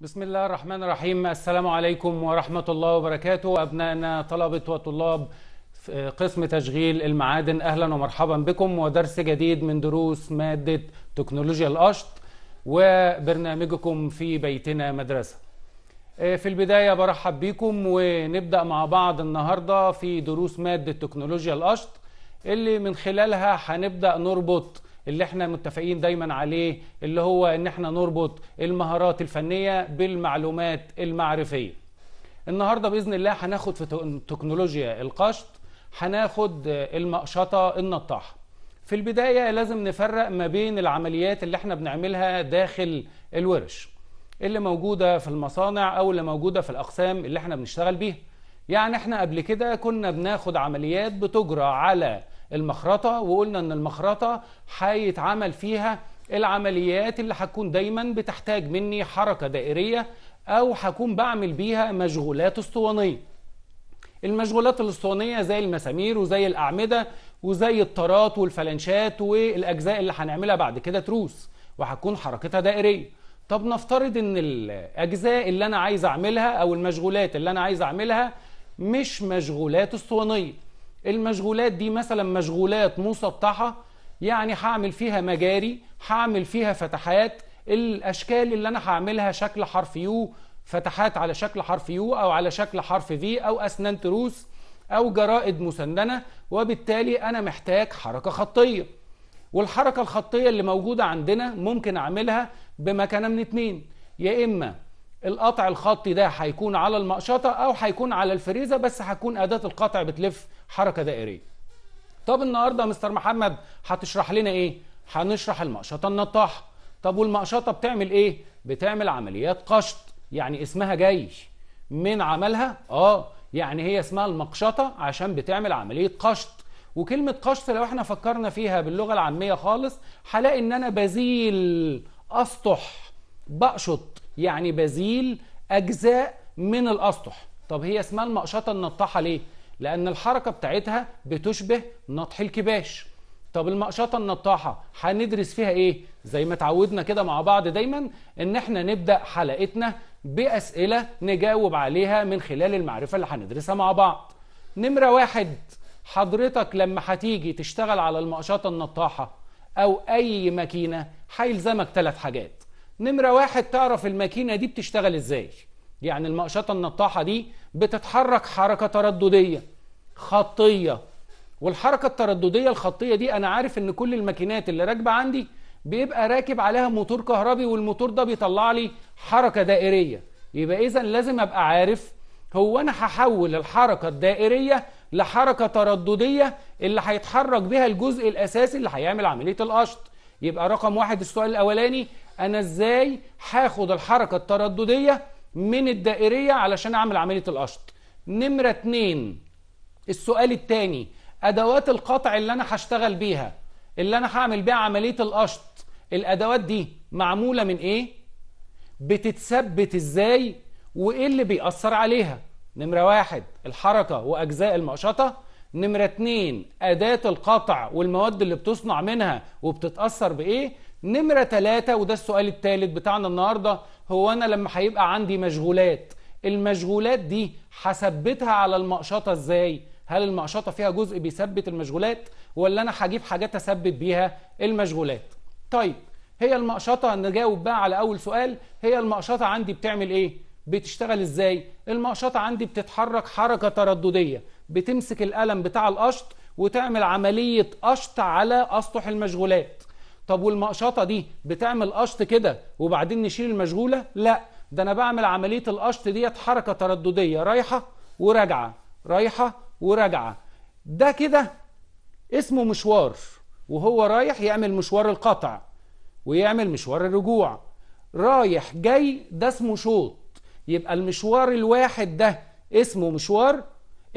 بسم الله الرحمن الرحيم السلام عليكم ورحمة الله وبركاته أبنائنا طلبة وطلاب قسم تشغيل المعادن أهلا ومرحبا بكم ودرس جديد من دروس مادة تكنولوجيا القشط وبرنامجكم في بيتنا مدرسة آه، في البداية برحب بكم ونبدأ مع بعض النهاردة في دروس مادة تكنولوجيا القشط اللي من خلالها هنبدأ نربط اللي احنا متفقين دايما عليه اللي هو ان احنا نربط المهارات الفنيه بالمعلومات المعرفيه النهارده باذن الله هناخد في تكنولوجيا القشط هناخد آه، المقشطه النطاحه في البدايه لازم نفرق ما بين العمليات اللي احنا بنعملها داخل الورش اللي موجوده في المصانع او اللي موجوده في الاقسام اللي احنا بنشتغل بيها يعني احنا قبل كده كنا بناخد عمليات بتجرى على المخرطه وقلنا ان المخرطه هيتعمل فيها العمليات اللي هتكون دايما بتحتاج مني حركه دائريه او هكون بعمل بيها مشغولات اسطوانيه المشغولات الاسطوانيه زي المسامير وزي الاعمده وزي الطارات والفلنشات والاجزاء اللي هنعملها بعد كده تروس وهتكون حركتها دائريه طب نفترض ان الاجزاء اللي انا عايز اعملها او المشغولات اللي انا عايز اعملها مش مشغولات اسطوانيه المشغولات دي مثلا مشغولات مسطحة يعني هعمل فيها مجاري هعمل فيها فتحات الأشكال اللي أنا هعملها شكل حرف يو فتحات على شكل حرف يو أو على شكل حرف في أو أسنان تروس أو جرائد مسننه وبالتالي أنا محتاج حركة خطية والحركة الخطية اللي موجودة عندنا ممكن أعملها بمكانة من اتنين يا إما القطع الخطي ده هيكون على المقشطه او هيكون على الفريزه بس هتكون اداه القطع بتلف حركه دائريه طب النهارده مستر محمد هتشرح لنا ايه هنشرح المقشطه النطاحه طب والمقشطه بتعمل ايه بتعمل عمليات قشط يعني اسمها جاي من عملها اه يعني هي اسمها المقشطه عشان بتعمل عمليه قشط وكلمه قشط لو احنا فكرنا فيها باللغه العاميه خالص هلاقي ان انا بزيل اسطح بقشط يعني بزيل أجزاء من الأسطح طب هي اسمها المقشطة النطاحة ليه؟ لأن الحركة بتاعتها بتشبه نطح الكباش طب المقشطة النطاحة هندرس فيها إيه؟ زي ما اتعودنا كده مع بعض دايما إن إحنا نبدأ حلقتنا بأسئلة نجاوب عليها من خلال المعرفة اللي هندرسها مع بعض نمرة واحد حضرتك لما هتيجي تشتغل على المقشطة النطاحة أو أي ماكينة هيلزمك ثلاث حاجات نمرة واحد تعرف الماكينة دي بتشتغل ازاي يعني المقشطة النطاحة دي بتتحرك حركة ترددية خطية والحركة الترددية الخطية دي أنا عارف إن كل الماكينات اللي راكبة عندي بيبقى راكب عليها موتور كهربي والموتور ده بيطلع لي حركة دائرية يبقى إذا لازم أبقى عارف هو أنا هحول الحركة الدائرية لحركة ترددية اللي هيتحرك بها الجزء الأساسي اللي هيعمل عملية القشط يبقى رقم واحد السؤال الاولاني انا ازاي هاخد الحركه التردديه من الدائريه علشان اعمل عمليه القشط نمره اتنين السؤال الثاني ادوات القطع اللي انا هشتغل بيها اللي انا هعمل بيها عمليه القشط الادوات دي معموله من ايه بتتثبت ازاي وايه اللي بيأثر عليها نمره واحد الحركه واجزاء المقشطه نمرة اتنين أداة القطع والمواد اللي بتصنع منها وبتتأثر بإيه نمرة تلاتة وده السؤال التالت بتاعنا النهاردة هو أنا لما هيبقى عندي مشغولات المشغولات دي هثبتها على المقشطة إزاي هل المقشطة فيها جزء بيثبت المشغولات ولا أنا هجيب حاجات أثبت بيها المشغولات طيب هي المقشطة نجاوب بقى على أول سؤال هي المقشطة عندي بتعمل إيه بتشتغل إزاي المقشطة عندي بتتحرك حركة ترددية بتمسك القلم بتاع القشط وتعمل عملية قشط على أسطح المشغولات طب والمقشطة دي بتعمل قشط كده وبعدين نشيل المشغولة؟ لا ده أنا بعمل عملية القشط ديت حركة ترددية رايحة وراجعة رايحة وراجعة ده كده اسمه مشوار وهو رايح يعمل مشوار القطع ويعمل مشوار الرجوع رايح جاي ده اسمه شوط يبقى المشوار الواحد ده اسمه مشوار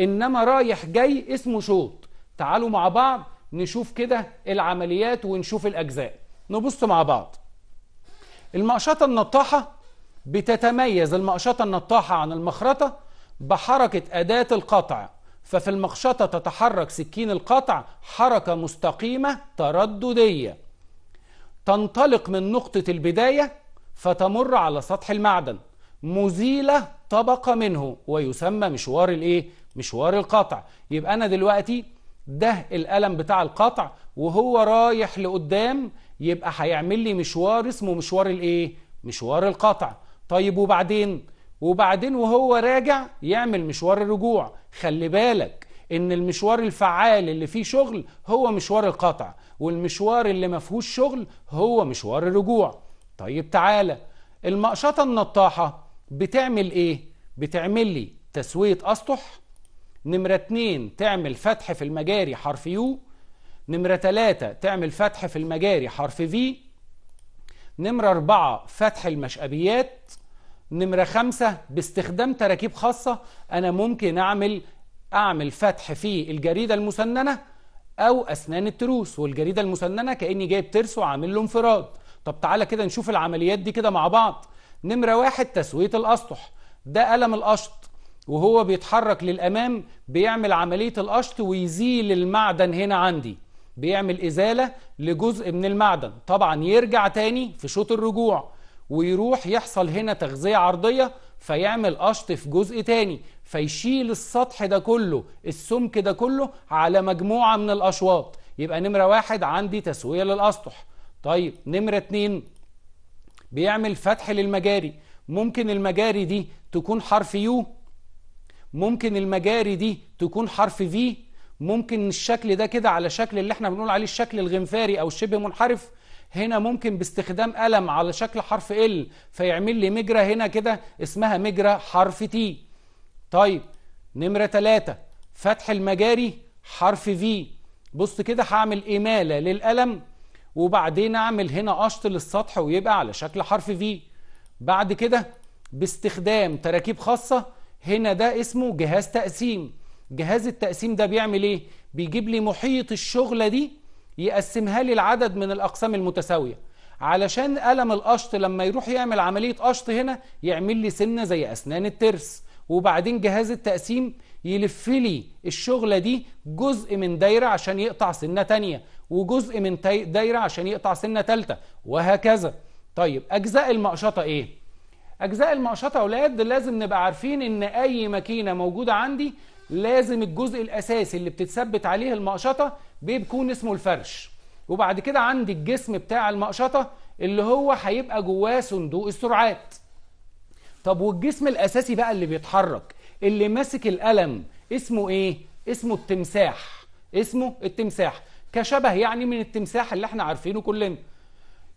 إنما رايح جاي اسمه شوط تعالوا مع بعض نشوف كده العمليات ونشوف الأجزاء نبص مع بعض المقشطة النطاحة بتتميز المقشطة النطاحة عن المخرطة بحركة أداة القطع ففي المقشطة تتحرك سكين القطع حركة مستقيمة ترددية تنطلق من نقطة البداية فتمر على سطح المعدن مزيلة طبقة منه ويسمى مشوار الايه؟ مشوار القطع يبقى أنا دلوقتي ده القلم بتاع القطع وهو رايح لقدام يبقى هيعمل لي مشوار اسمه مشوار الايه؟ مشوار القطع طيب وبعدين؟ وبعدين وهو راجع يعمل مشوار الرجوع خلي بالك ان المشوار الفعال اللي فيه شغل هو مشوار القطع والمشوار اللي ما فيهوش شغل هو مشوار الرجوع طيب تعالى المقشطه النطاحه بتعمل ايه بتعمل لي تسويه اسطح نمرة اتنين تعمل فتح في المجاري حرف يو نمرة تلاتة تعمل فتح في المجاري حرف في نمرة أربعة فتح المشأبيات نمرة خمسة باستخدام تراكيب خاصة أنا ممكن أعمل أعمل فتح في الجريدة المسننة أو أسنان التروس والجريدة المسننة كأني جايب ترس وعامل له انفراد طب تعالى كده نشوف العمليات دي كده مع بعض نمرة واحد تسوية الأسطح ده قلم القشط وهو بيتحرك للأمام بيعمل عملية القشط ويزيل المعدن هنا عندي بيعمل إزالة لجزء من المعدن طبعا يرجع تاني في شوط الرجوع ويروح يحصل هنا تغذية عرضية فيعمل قشط في جزء تاني فيشيل السطح ده كله السمك ده كله على مجموعة من الأشواط يبقى نمرة واحد عندي تسوية للأسطح طيب نمرة اتنين بيعمل فتح للمجاري ممكن المجاري دي تكون حرف يو ممكن المجاري دي تكون حرف في ممكن الشكل ده كده على شكل اللي احنا بنقول عليه الشكل الغنفاري او شبه منحرف هنا ممكن باستخدام قلم على شكل حرف ال فيعمل لي مجرى هنا كده اسمها مجرى حرف تي طيب نمرة ثلاثة فتح المجاري حرف في بص كده هعمل إمالة للقلم وبعدين أعمل هنا قشط للسطح ويبقى على شكل حرف في بعد كده باستخدام تراكيب خاصة هنا ده اسمه جهاز تقسيم جهاز التقسيم ده بيعمل ايه بيجيب لي محيط الشغلة دي يقسمها لي العدد من الأقسام المتساوية علشان قلم القشط لما يروح يعمل عملية قشط هنا يعمل لي سنة زي أسنان الترس وبعدين جهاز التقسيم يلف لي الشغلة دي جزء من دايرة عشان يقطع سنة تانية وجزء من دايرة عشان يقطع سنة ثالثه وهكذا طيب أجزاء المقشطة إيه؟ اجزاء المقشطه يا اولاد لازم نبقى عارفين ان اي ماكينه موجوده عندي لازم الجزء الاساسي اللي بتتثبت عليه المقشطه بيكون اسمه الفرش وبعد كده عندي الجسم بتاع المقشطه اللي هو هيبقى جواه صندوق السرعات طب والجسم الاساسي بقى اللي بيتحرك اللي ماسك القلم اسمه ايه اسمه التمساح اسمه التمساح كشبه يعني من التمساح اللي احنا عارفينه كلنا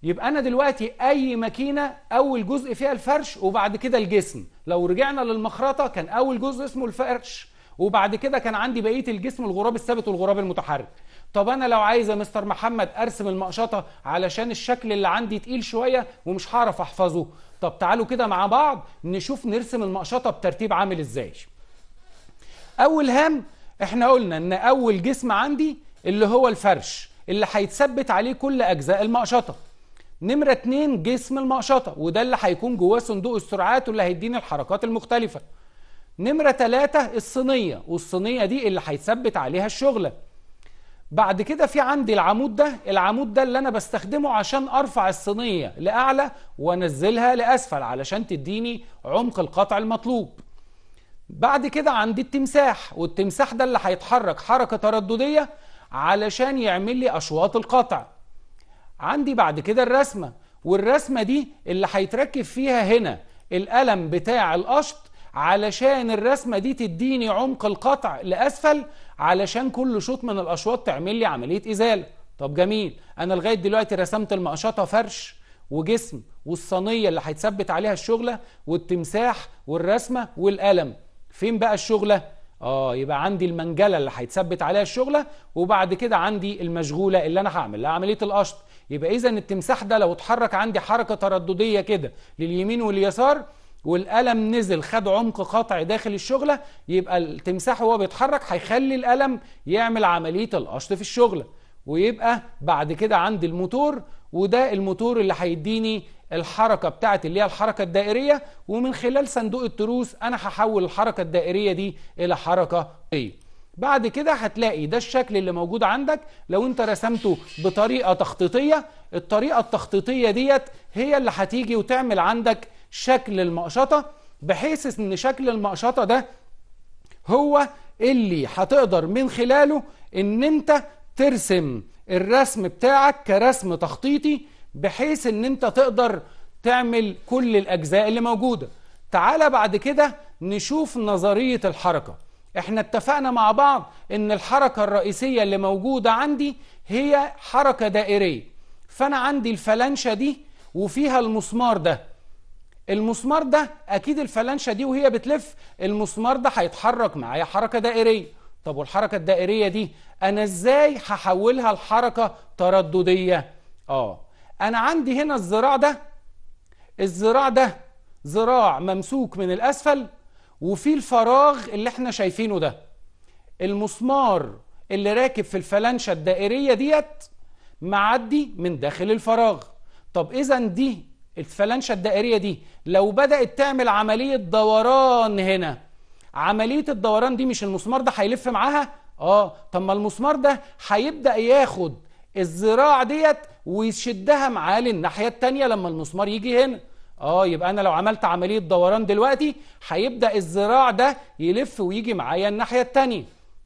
يبقى أنا دلوقتي أي ماكينة أول جزء فيها الفرش وبعد كده الجسم لو رجعنا للمخرطة كان أول جزء اسمه الفرش وبعد كده كان عندي بقية الجسم الغراب الثابت والغراب المتحرك طب أنا لو عايز يا مستر محمد أرسم المقشطة علشان الشكل اللي عندي تقيل شوية ومش هعرف أحفظه طب تعالوا كده مع بعض نشوف نرسم المقشطة بترتيب عامل إزاي أول هام إحنا قلنا إن أول جسم عندي اللي هو الفرش اللي هيتثبت عليه كل أجزاء المقشطة نمرة اتنين جسم المقشطة وده اللي هيكون جواه صندوق السرعات واللي هيديني الحركات المختلفة نمرة تلاتة الصينية والصينية دي اللي هيتثبت عليها الشغلة بعد كده في عندي العمود ده العمود ده اللي انا بستخدمه عشان ارفع الصينية لاعلى وانزلها لاسفل علشان تديني عمق القطع المطلوب بعد كده عندي التمساح والتمساح ده اللي هيتحرك حركة ترددية علشان يعمل لي اشواط القطع عندي بعد كده الرسمة والرسمة دي اللي هيتركب فيها هنا القلم بتاع القشط علشان الرسمة دي تديني عمق القطع لأسفل علشان كل شوط من الأشواط تعمل لي عملية إزالة طب جميل أنا لغاية دلوقتي رسمت المقشطة فرش وجسم والصينية اللي هيتثبت عليها الشغلة والتمساح والرسمة والقلم فين بقى الشغلة؟ اه يبقى عندي المنجله اللي هيتثبت عليها الشغله وبعد كده عندي المشغوله اللي انا هعمل لها عمليه القشط يبقى إذا التمساح ده لو اتحرك عندي حركة ترددية كده لليمين واليسار والقلم نزل خد عمق قطع داخل الشغلة يبقى التمساح وهو بيتحرك هيخلي القلم يعمل عملية القشط في الشغلة ويبقى بعد كده عندي الموتور وده الموتور اللي هيديني الحركة بتاعت اللي هي الحركة الدائرية ومن خلال صندوق التروس أنا هحول الحركة الدائرية دي إلى حركة قية بعد كده هتلاقي ده الشكل اللي موجود عندك لو انت رسمته بطريقه تخطيطيه الطريقه التخطيطيه ديت هي اللي هتيجي وتعمل عندك شكل المقشطه بحيث ان شكل المقشطه ده هو اللي هتقدر من خلاله ان انت ترسم الرسم بتاعك كرسم تخطيطي بحيث ان انت تقدر تعمل كل الاجزاء اللي موجوده تعال بعد كده نشوف نظريه الحركه احنا اتفقنا مع بعض ان الحركة الرئيسية اللي موجودة عندي هي حركة دائرية فانا عندي الفلانشة دي وفيها المسمار ده المسمار ده اكيد الفلانشة دي وهي بتلف المسمار ده هيتحرك معايا حركة دائرية طب والحركة الدائرية دي انا ازاي هحولها لحركة ترددية اه انا عندي هنا الزراع ده الزراع ده زراع ممسوك من الاسفل وفي الفراغ اللي احنا شايفينه ده المسمار اللي راكب في الفلانشة الدائرية ديت معدي من داخل الفراغ طب اذا دي الفلانشة الدائرية دي لو بدأت تعمل عملية دوران هنا عملية الدوران دي مش المسمار ده هيلف معاها اه طب ما المسمار ده هيبدأ ياخد الذراع ديت ويشدها معاه للناحية التانية لما المسمار يجي هنا اه يبقى انا لو عملت عمليه دوران دلوقتي هيبدا الذراع ده يلف ويجي معايا الناحيه الثانيه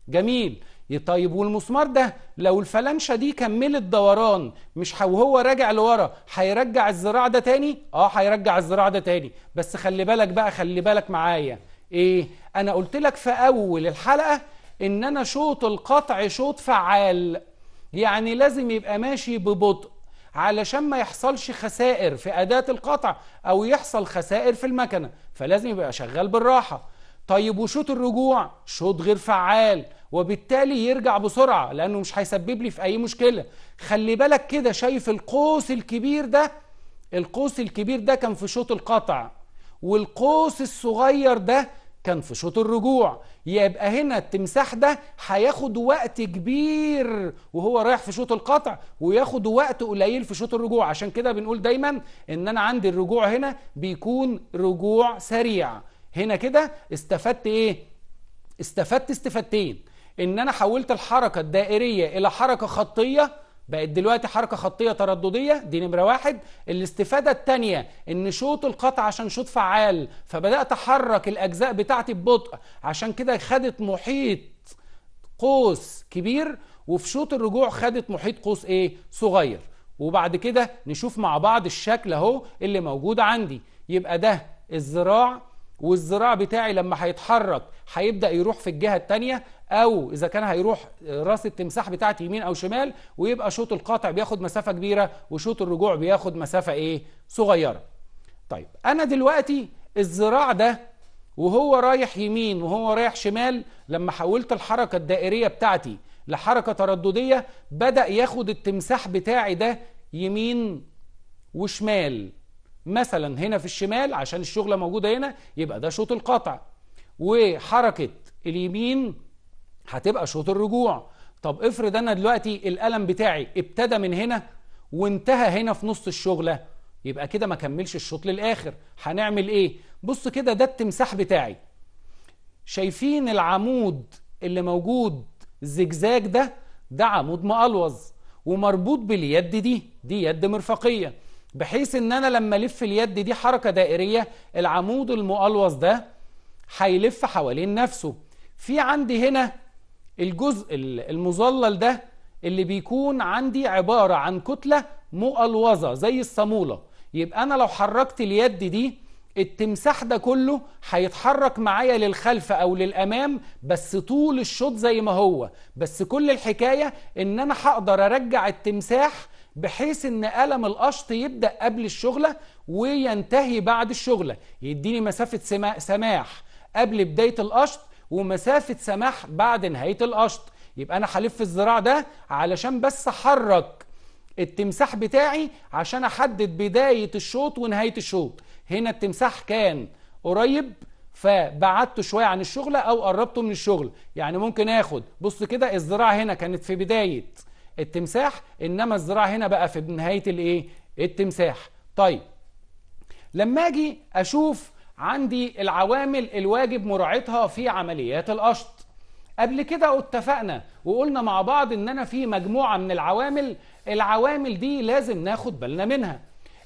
جميل طيب والمسمار ده لو الفلانشه دي كملت دوران مش وهو راجع لورا هيرجع الذراع ده تاني اه هيرجع الذراع ده تاني بس خلي بالك بقى خلي بالك معايا ايه انا قلت لك في اول الحلقه ان انا شوط القطع شوط فعال يعني لازم يبقى ماشي ببطء علشان ما يحصلش خسائر في أداة القطع أو يحصل خسائر في المكنة فلازم يبقى شغال بالراحة طيب وشوط الرجوع شوط غير فعال وبالتالي يرجع بسرعة لأنه مش هيسبب لي في أي مشكلة خلي بالك كده شايف القوس الكبير ده القوس الكبير ده كان في شوط القطع والقوس الصغير ده كان في شوط الرجوع يبقى هنا التمساح ده هياخد وقت كبير وهو رايح في شوط القطع وياخد وقت قليل في شوط الرجوع عشان كده بنقول دايما ان انا عندي الرجوع هنا بيكون رجوع سريع هنا كده استفدت ايه استفدت استفادتين ان انا حولت الحركه الدائريه الى حركه خطيه بقت دلوقتي حركة خطية ترددية دي نمرة واحد الاستفادة الثانيه ان شوط القطع عشان شوط فعال فبدأت احرك الاجزاء بتاعتي ببطء عشان كده خدت محيط قوس كبير وفي شوط الرجوع خدت محيط قوس ايه صغير وبعد كده نشوف مع بعض الشكل اهو اللي موجود عندي يبقى ده الذراع والذراع بتاعي لما هيتحرك هيبدا يروح في الجهه الثانيه او اذا كان هيروح راس التمساح بتاعتي يمين او شمال ويبقى شوط القاطع بياخد مسافه كبيره وشوط الرجوع بياخد مسافه ايه صغيره طيب انا دلوقتي الذراع ده وهو رايح يمين وهو رايح شمال لما حولت الحركه الدائريه بتاعتي لحركه تردديه بدا ياخد التمساح بتاعي ده يمين وشمال مثلا هنا في الشمال عشان الشغلة موجودة هنا يبقى ده شوط القطع وحركة اليمين هتبقى شوط الرجوع طب افرض انا دلوقتي القلم بتاعي ابتدى من هنا وانتهى هنا في نص الشغلة يبقى كده ما كملش الشوط للآخر هنعمل ايه بص كده ده التمساح بتاعي شايفين العمود اللي موجود زجزاج ده ده عمود مقلوظ ومربوط باليد دي دي يد مرفقيه بحيث ان انا لما الف اليد دي حركه دائريه العمود المقلوص ده هيلف حوالين نفسه في عندي هنا الجزء المظلل ده اللي بيكون عندي عباره عن كتله مقلوظه زي الصاموله يبقى انا لو حركت اليد دي التمساح ده كله هيتحرك معايا للخلف او للامام بس طول الشوط زي ما هو بس كل الحكايه ان انا هقدر ارجع التمساح بحيث ان ألم القشط يبدأ قبل الشغلة وينتهي بعد الشغلة يديني مسافة سماح قبل بداية القشط ومسافة سماح بعد نهاية القشط يبقى أنا هلف الذراع ده علشان بس أحرك التمساح بتاعي عشان أحدد بداية الشوط ونهاية الشوط هنا التمساح كان قريب فبعدته شويه عن الشغله او قربته من الشغل يعني ممكن اخد بص كده الذراع هنا كانت في بدايه التمساح انما الزراعه هنا بقى في نهايه الايه التمساح طيب لما اجي اشوف عندي العوامل الواجب مراعاتها في عمليات القشط قبل كده اتفقنا وقلنا مع بعض ان انا في مجموعه من العوامل العوامل دي لازم ناخد بالنا منها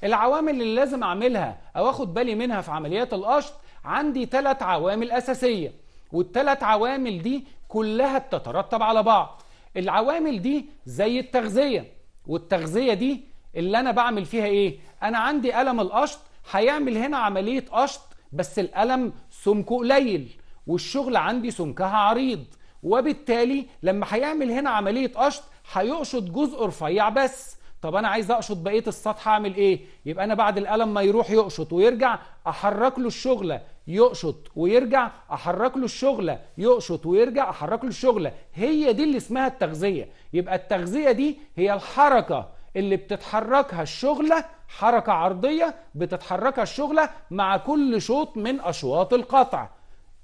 العوامل اللي لازم اعملها او اخد بالي منها في عمليات القشط عندي ثلاث عوامل اساسيه والثلاث عوامل دي كلها بتترتب على بعض العوامل دي زي التغذية والتغذية دي اللي أنا بعمل فيها إيه؟ أنا عندي ألم القشط هيعمل هنا عملية قشط بس الألم سمكه قليل والشغل عندي سمكها عريض وبالتالي لما هيعمل هنا عملية قشط هيقشط جزء رفيع بس طب انا عايز اقشط بقيه السطح اعمل ايه يبقى انا بعد القلم ما يروح يقشط ويرجع احرك له الشغله يقشط ويرجع احرك له الشغله يقشط ويرجع احرك له الشغله هي دي اللي اسمها التغذيه يبقى التغذيه دي هي الحركه اللي بتتحركها الشغله حركه عرضيه بتتحركها الشغله مع كل شوط من اشواط القطع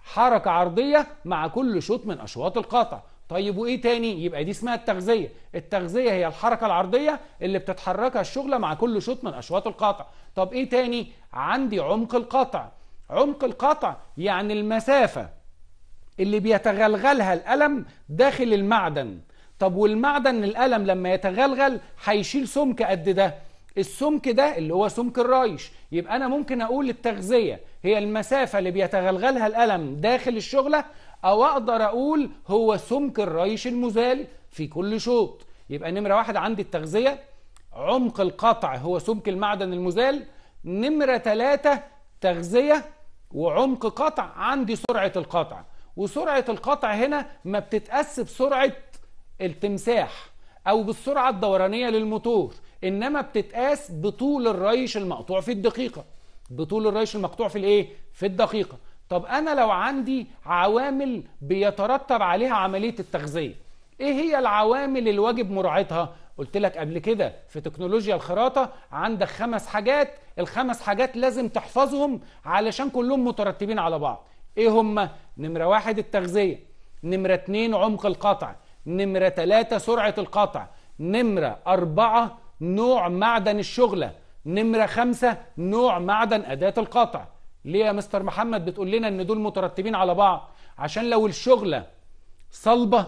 حركه عرضيه مع كل شوط من اشواط القطع طيب وايه تاني يبقى دي اسمها التغذيه التغذيه هي الحركه العرضيه اللي بتتحركها الشغله مع كل شوط من اشواط القطع طب ايه تاني عندي عمق القطع عمق القطع يعني المسافه اللي بيتغلغلها الالم داخل المعدن طب والمعدن الالم لما يتغلغل هيشيل سمك قد ده السمك ده اللي هو سمك الرايش يبقى انا ممكن اقول التغذيه هي المسافه اللي بيتغلغلها الالم داخل الشغله أو أقدر أقول هو سمك الريش المزال في كل شوط يبقى نمرة واحد عندي التغذية عمق القطع هو سمك المعدن المزال نمرة ثلاثة تغذية وعمق قطع عندي سرعة القطع وسرعة القطع هنا ما بتتقاس بسرعة التمساح أو بالسرعة الدورانية للموتور إنما بتتقاس بطول الريش المقطوع في الدقيقة بطول الريش المقطوع في الإيه؟ في الدقيقة طب أنا لو عندي عوامل بيترتب عليها عملية التغذية إيه هي العوامل اللي واجب مراعاتها؟ قلت لك قبل كده في تكنولوجيا الخراطة عندك خمس حاجات الخمس حاجات لازم تحفظهم علشان كلهم مترتبين على بعض إيه هم؟ نمرة واحد التغذية نمرة اتنين عمق القطع نمرة تلاتة سرعة القطع نمرة أربعة نوع معدن الشغلة نمرة خمسة نوع معدن أداة القطع ليه يا مستر محمد بتقول لنا ان دول مترتبين على بعض عشان لو الشغله صلبه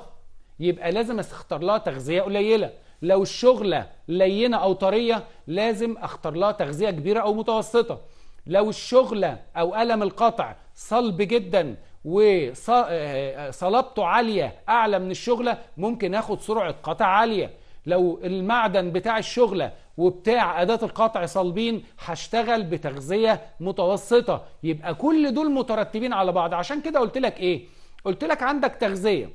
يبقى لازم اختار لها تغذيه قليله لو الشغله لينه او طريه لازم اختار لها تغذيه كبيره او متوسطه لو الشغله او الم القطع صلب جدا وصلابته آه، عاليه اعلى من الشغله ممكن اخد سرعه قطع عاليه لو المعدن بتاع الشغله وبتاع أداة القطع صلبين هشتغل بتغذية متوسطة يبقى كل دول مترتبين على بعض عشان كده قلت لك إيه قلت لك عندك تغذية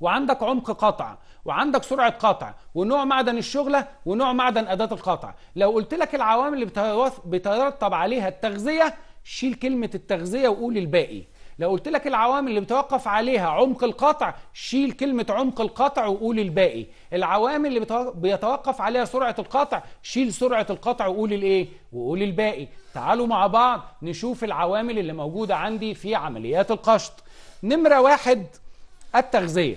وعندك عمق قطع وعندك سرعة قطع ونوع معدن الشغلة ونوع معدن أداة القطع لو قلت لك العوامل اللي بترتب عليها التغذية شيل كلمة التغذية وقول الباقي لو قلت لك العوامل اللي بتوقف عليها عمق القطع شيل كلمة عمق القطع وقول الباقي العوامل اللي بيتوقف عليها سرعة القطع شيل سرعة القطع وقول الايه وقول الباقي تعالوا مع بعض نشوف العوامل اللي موجودة عندي في عمليات القشط نمرة واحد التغذية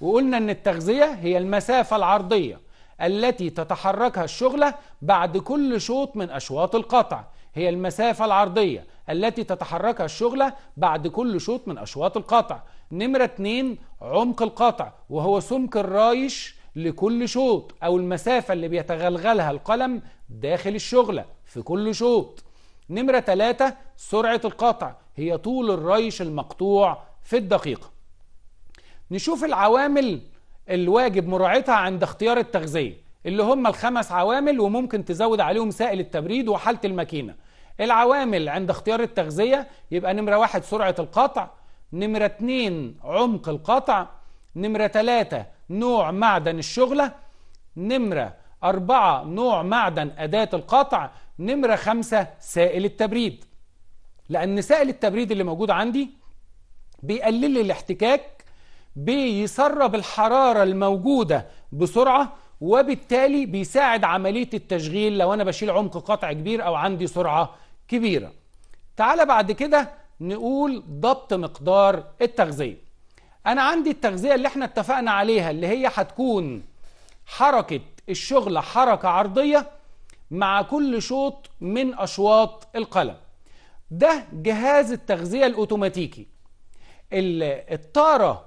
وقلنا ان التغذية هي المسافة العرضية التي تتحركها الشغلة بعد كل شوط من أشواط القطع هي المسافة العرضية التي تتحركها الشغلة بعد كل شوط من أشواط القاطع نمرة 2 عمق القاطع وهو سمك الرايش لكل شوط أو المسافة اللي بيتغلغلها القلم داخل الشغلة في كل شوط نمرة 3 سرعة القاطع هي طول الريش المقطوع في الدقيقة نشوف العوامل الواجب مراعاتها عند اختيار التغذية اللي هم الخمس عوامل وممكن تزود عليهم سائل التبريد وحالة الماكينة العوامل عند اختيار التغذية يبقى نمرة واحد سرعة القطع نمرة اتنين عمق القطع نمرة تلاتة نوع معدن الشغلة نمرة أربعة نوع معدن أداة القطع نمرة خمسة سائل التبريد لأن سائل التبريد اللي موجود عندي بيقلل الاحتكاك بيسرب الحرارة الموجودة بسرعة وبالتالي بيساعد عملية التشغيل لو أنا بشيل عمق قطع كبير أو عندي سرعة كبيرة تعال بعد كده نقول ضبط مقدار التغذية أنا عندي التغذية اللي احنا اتفقنا عليها اللي هي هتكون حركة الشغلة حركة عرضية مع كل شوط من أشواط القلم ده جهاز التغذية الأوتوماتيكي الطارة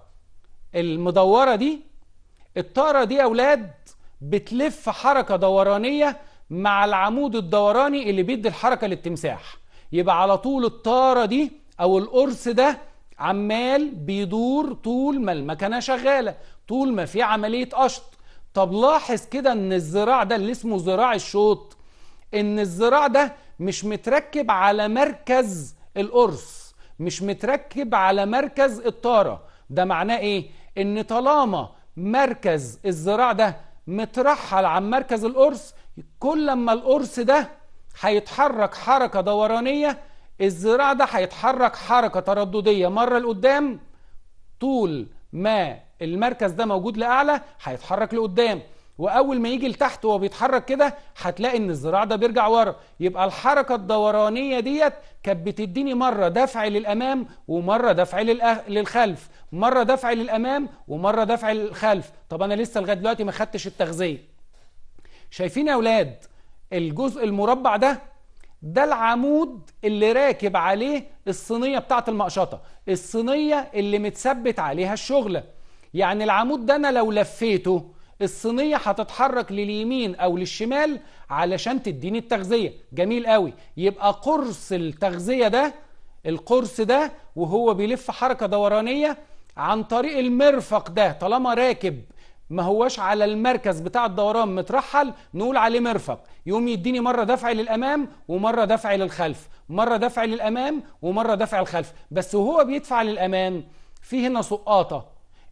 المدورة دي الطارة دي أولاد بتلف حركة دورانية مع العمود الدوراني اللي بيدي الحركه للتمساح يبقى على طول الطاره دي او القرص ده عمال بيدور طول ما المكنه شغاله طول ما في عمليه قشط طب لاحظ كده ان الذراع ده اللي اسمه ذراع الشوط ان الذراع ده مش متركب على مركز القرص مش متركب على مركز الطاره ده معناه ايه ان طالما مركز الذراع ده مترحل عن مركز القرص كل لما القرص ده هيتحرك حركة دورانية الذراع ده هيتحرك حركة ترددية مرة لقدام طول ما المركز ده موجود لأعلى هيتحرك لقدام واول ما يجي لتحت وهو بيتحرك كده هتلاقي ان الذراع ده بيرجع ورا يبقى الحركه الدورانيه ديت كانت بتديني مره دفع للامام ومره دفع للخلف مره دفع للامام ومره دفع للخلف طب انا لسه لغايه دلوقتي ما خدتش التغذيه شايفين يا اولاد الجزء المربع ده ده العمود اللي راكب عليه الصينيه بتاعه المقشطه الصينيه اللي متثبت عليها الشغله يعني العمود ده انا لو لفيته الصينيه هتتحرك لليمين او للشمال علشان تديني التغذيه جميل قوي يبقى قرص التغذيه ده القرص ده وهو بيلف حركه دورانيه عن طريق المرفق ده طالما راكب ما هوش على المركز بتاع الدوران مترحل نقول عليه مرفق يقوم يديني مره دفع للامام ومره دفع للخلف مره دفع للامام ومره دفع للخلف بس وهو بيدفع للامام في هنا سقاطه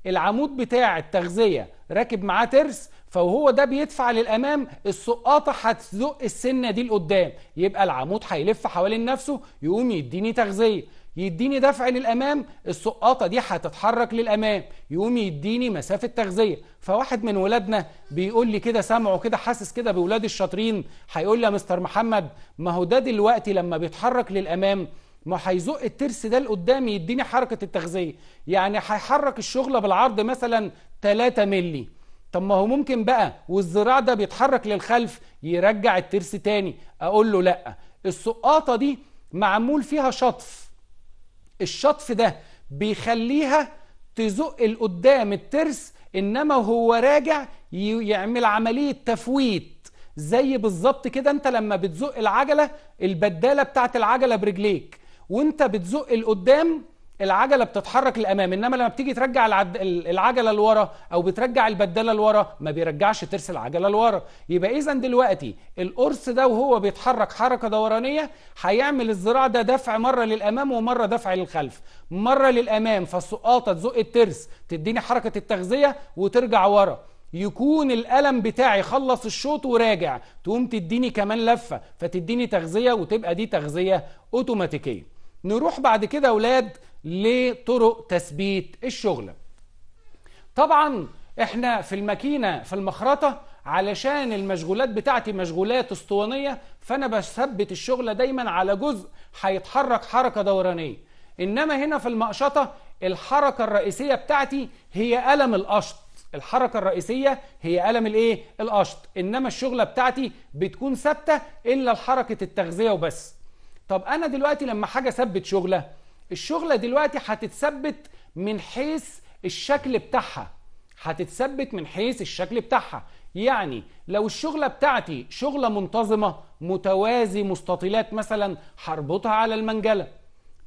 العمود بتاع التغذيه راكب معاه ترس فهو ده بيدفع للامام السقاطه هتزق السنه دي لقدام يبقى العمود هيلف حوالين نفسه يقوم يديني تغذيه يديني دفع للامام السقاطه دي هتتحرك للامام يقوم يديني مسافه تغذيه فواحد من ولادنا بيقول لي كده سامعه كده حاسس كده بولاد الشاطرين هيقول لي يا مستر محمد ما هو ده دلوقتي لما بيتحرك للامام ما هيزق الترس ده لقدام يديني حركه التغذيه يعني هيحرك الشغله بالعرض مثلا 3 مللي طب ما هو ممكن بقى والذراع ده بيتحرك للخلف يرجع الترس تاني اقول له لا السقاطه دي معمول فيها شطف الشطف ده بيخليها تزق لقدام الترس انما هو راجع يعمل عمليه تفويت زي بالظبط كده انت لما بتزق العجله البداله بتاعت العجله برجليك وانت بتزق لقدام العجله بتتحرك للامام انما لما بتيجي ترجع العد... العجله لورا او بترجع البداله لورا ما بيرجعش ترس العجله لورا يبقى اذا دلوقتي القرص ده وهو بيتحرك حركه دورانيه هيعمل الذراع ده دفع مره للامام ومره دفع للخلف مره للامام فالسقاطه تزق الترس تديني حركه التغذيه وترجع ورا يكون الألم بتاعي خلص الشوط وراجع تقوم تديني كمان لفة فتديني تغذية وتبقى دي تغذية أوتوماتيكية نروح بعد كده أولاد لطرق تثبيت الشغلة طبعا احنا في الماكينة في المخرطة علشان المشغولات بتاعتي مشغولات اسطوانية فانا بثبت الشغلة دايما على جزء هيتحرك حركة دورانية انما هنا في المقشطة الحركة الرئيسية بتاعتي هي ألم القشط الحركة الرئيسية هي ألم الايه القشط انما الشغلة بتاعتي بتكون ثابتة الا حركة التغذية وبس طب انا دلوقتي لما حاجة ثبت شغلة الشغله دلوقتي هتتثبت من حيث الشكل بتاعها هتتثبت من حيث الشكل بتاعها يعني لو الشغلة بتاعتي شغلة منتظمة متوازي مستطيلات مثلا هربطها على المنجلة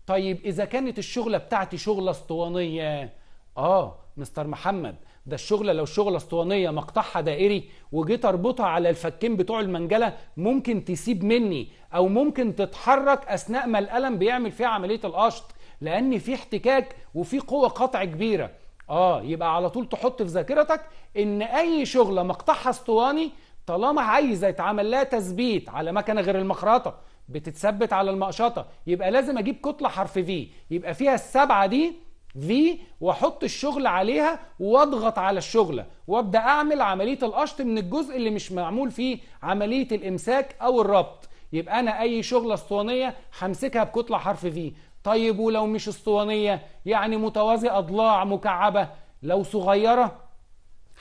طيب إذا كانت الشغلة بتاعتي شغلة اسطوانية آه مستر محمد ده الشغله لو الشغلة اسطوانيه مقطعها دائري وجيت اربطها على الفكين بتوع المنجله ممكن تسيب مني او ممكن تتحرك اثناء ما القلم بيعمل فيها عمليه القشط لان في احتكاك وفي قوه قطع كبيره اه يبقى على طول تحط في ذاكرتك ان اي شغله مقطعها اسطواني طالما عايزه يتعمل لها تثبيت على مكنه غير المخرطه بتتثبت على المقشطه يبقى لازم اجيب كتله حرف في يبقى فيها السبعه دي في واحط الشغل عليها واضغط على الشغله وابدا اعمل عمليه القشط من الجزء اللي مش معمول فيه عمليه الامساك او الربط يبقى انا اي شغله اسطوانيه همسكها بكتله حرف في طيب ولو مش اسطوانيه يعني متوازي اضلاع مكعبه لو صغيره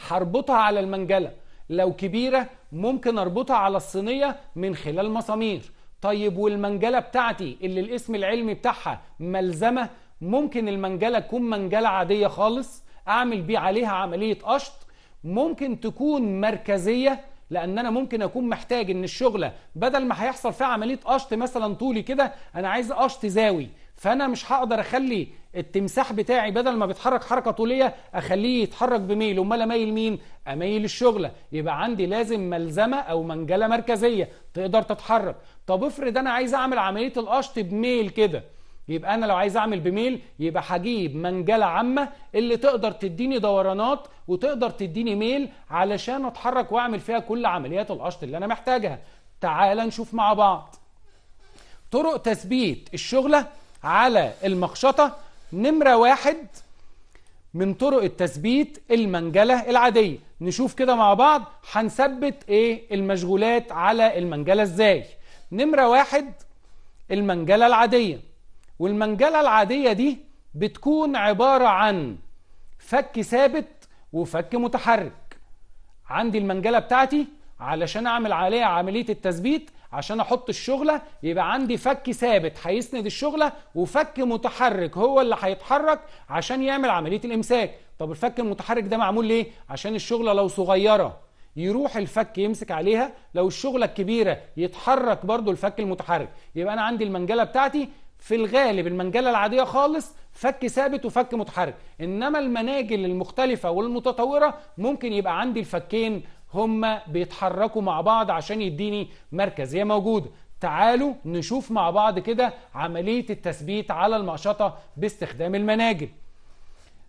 هربطها على المنجله لو كبيره ممكن اربطها على الصينيه من خلال مسامير طيب والمنجله بتاعتي اللي الاسم العلمي بتاعها ملزمه ممكن المنجلة تكون منجلة عادية خالص أعمل بيه عليها عملية قشط ممكن تكون مركزية لأن أنا ممكن أكون محتاج إن الشغلة بدل ما هيحصل فيها عملية قشط مثلا طولي كده أنا عايز قشط زاوي فأنا مش هقدر أخلي التمساح بتاعي بدل ما بيتحرك حركة طولية أخليه يتحرك بميل أمال أميل مين؟ أميل الشغلة يبقى عندي لازم ملزمة أو منجلة مركزية تقدر تتحرك طب افرض أنا عايز أعمل عملية القشط بميل كده يبقى انا لو عايز اعمل بميل يبقى هجيب منجله عامه اللي تقدر تديني دورانات وتقدر تديني ميل علشان اتحرك واعمل فيها كل عمليات القشط اللي انا محتاجها تعال نشوف مع بعض طرق تثبيت الشغله على المخشطه نمره واحد من طرق التثبيت المنجله العاديه نشوف كده مع بعض هنثبت ايه المشغولات على المنجله ازاي نمره واحد المنجله العاديه والمنجلة العادية دي بتكون عبارة عن فك ثابت وفك متحرك عندي المنجلة بتاعتي علشان أعمل عليها عملية التثبيت عشان أحط الشغلة يبقى عندي فك ثابت هيسند الشغلة وفك متحرك هو اللي هيتحرك عشان يعمل عملية الإمساك طب الفك المتحرك ده معمول ليه؟ عشان الشغلة لو صغيرة يروح الفك يمسك عليها لو الشغلة الكبيرة يتحرك برضو الفك المتحرك يبقى أنا عندي المنجلة بتاعتي في الغالب المنجله العاديه خالص فك ثابت وفك متحرك انما المناجل المختلفه والمتطوره ممكن يبقى عندي الفكين هما بيتحركوا مع بعض عشان يديني مركز هي موجوده تعالوا نشوف مع بعض كده عمليه التثبيت على المقشطه باستخدام المناجل